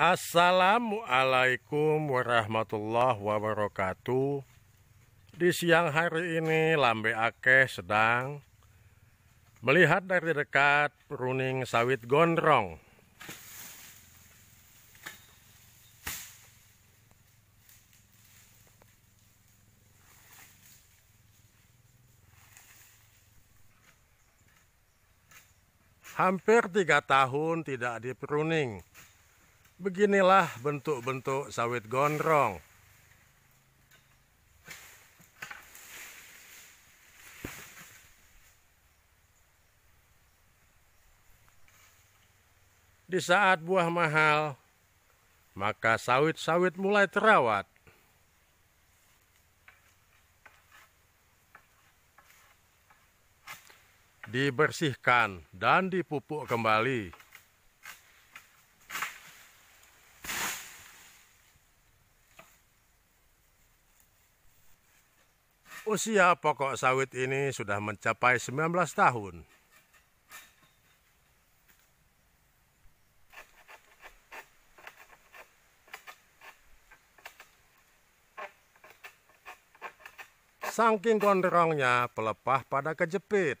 Assalamualaikum warahmatullahi wabarakatuh. Di siang hari ini Lambe Akeh sedang melihat dari dekat pruning sawit gondrong. Hampir tiga tahun tidak diperuning. Beginilah bentuk-bentuk sawit gondrong. Di saat buah mahal, maka sawit-sawit mulai terawat. Dibersihkan dan dipupuk kembali. Usia pokok sawit ini sudah mencapai 19 tahun. Sangking gondrongnya pelepah pada kejepit,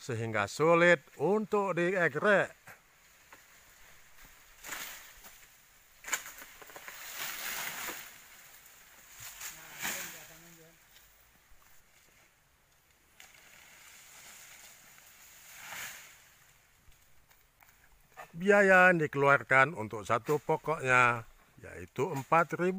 sehingga sulit untuk diegrek. biaya yang dikeluarkan untuk satu pokoknya yaitu Rp4.000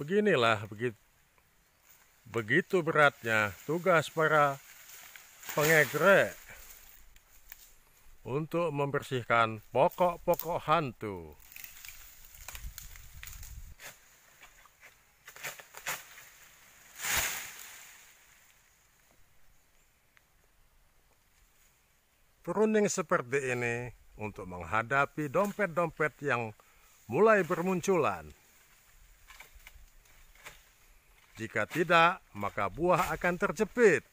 Beginilah begitu, begitu beratnya tugas para pengegre untuk membersihkan pokok-pokok hantu. Pruning seperti ini untuk menghadapi dompet-dompet yang mulai bermunculan. Jika tidak, maka buah akan terjepit.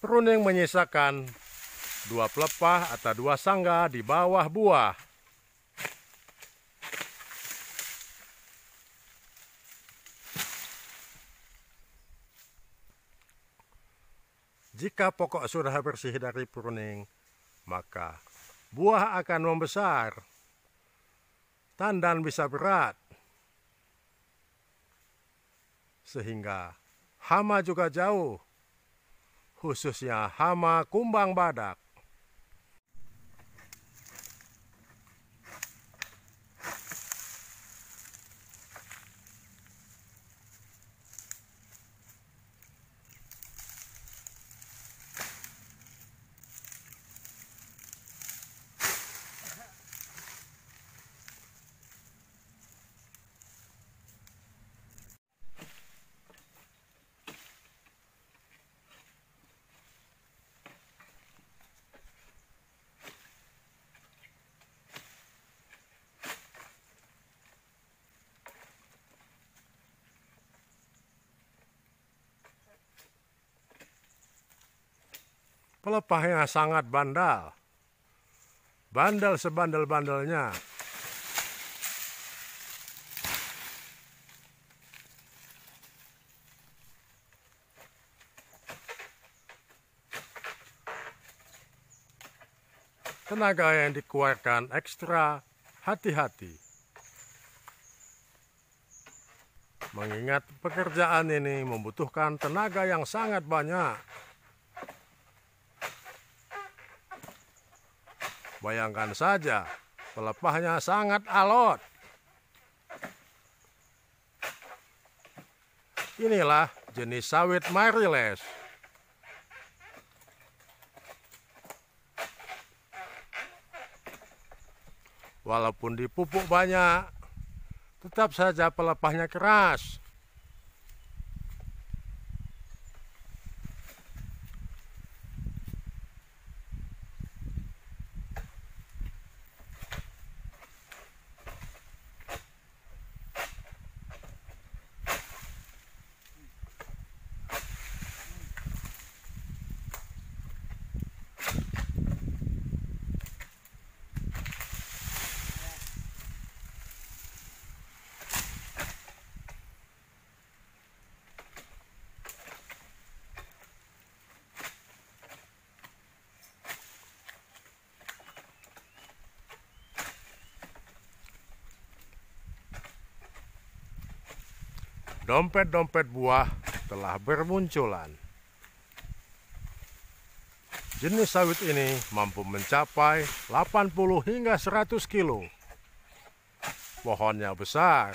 Pruning menyisakan dua pelepah atau dua sangga di bawah buah. Jika pokok sudah bersih dari pruning, maka buah akan membesar. Tandan bisa berat, sehingga hama juga jauh, khususnya hama kumbang badak. pelepahnya sangat bandal. Bandal sebandal-bandalnya. Tenaga yang dikeluarkan ekstra, hati-hati. Mengingat pekerjaan ini membutuhkan tenaga yang sangat banyak. Bayangkan saja, pelepahnya sangat alot. Inilah jenis sawit mariles. Walaupun dipupuk banyak, tetap saja pelepahnya keras. dompet-dompet buah telah bermunculan. Jenis sawit ini mampu mencapai 80 hingga 100 kilo. Pohonnya besar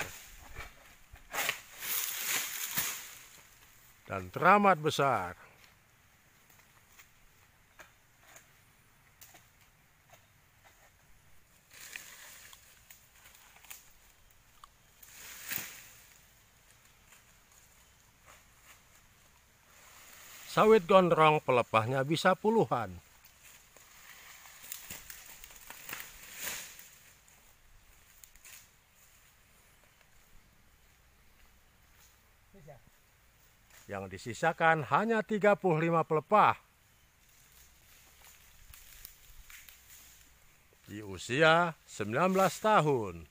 dan teramat besar. Sawit gondrong pelepahnya bisa puluhan. yang disisakan hanya 35 pelepah. Di usia 19 tahun.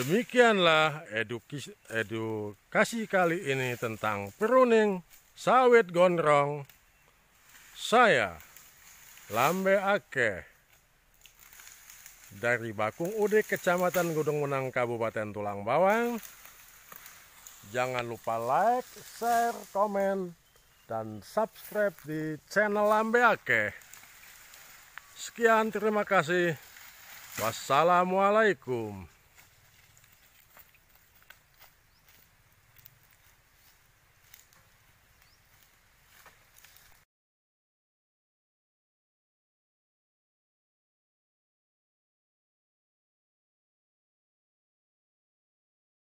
Demikianlah edukasi, edukasi kali ini tentang pruning sawit gondrong. Saya Lambe Ake, dari Bakung Ude Kecamatan Gudung Menang, Kabupaten Tulang Bawang. Jangan lupa like, share, komen, dan subscribe di channel Lambe Ake. Sekian, terima kasih. Wassalamualaikum.